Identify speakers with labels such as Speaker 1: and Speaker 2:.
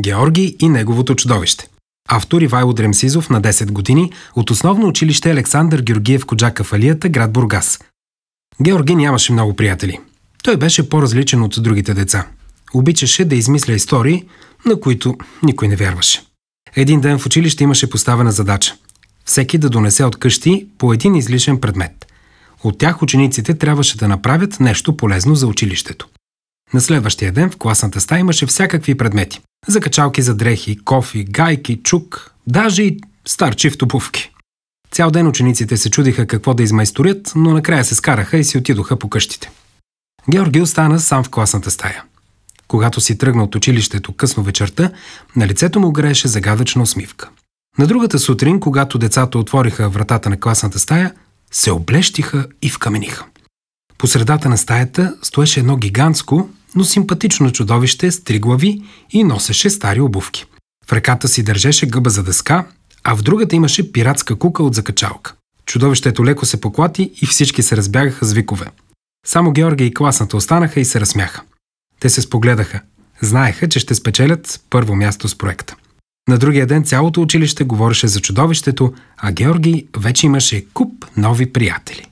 Speaker 1: Георги и неговото чудовище. Автор Ивайло Дремсизов на 10 години от основно училище Александър Георгиев Коджака в Алията, град Бургас. Георги нямаше много приятели. Той беше по-различен от другите деца. Обичаше да измисля истории, на които никой не вярваше. Един ден в училище имаше поставена задача. Всеки да донесе от къщи по един излишен предмет. От тях учениците трябваше да направят нещо полезно за училището. На следващия ден в класната стая имаше всякакви предмети. За качалки за дрехи, кофи, гайки, чук, даже и старчи в топувки. Цял ден учениците се чудиха какво да измайсторят, но накрая се скараха и си отидоха по къщите. Георги остана сам в класната стая. Когато си тръгна от училището късно вечерта, на лицето му грееше загадъчна усмивка. На другата сутрин, когато децата отвориха вратата на класната стая, се облещиха и вкамениха. По средата на стаята стоеше едно гигантско, но симпатично чудовище с три глави и носеше стари обувки. В ръката си държеше гъба за дъска, а в другата имаше пиратска кука от закачалка. Чудовището леко се поклати и всички се разбягаха с викове. Само Георгия и класната останаха и се разсмяха. Те се спогледаха. Знаеха, че ще спечелят първо място с проекта. На другия ден цялото училище говореше за чудовището, а Георги вече имаше куп нови приятели.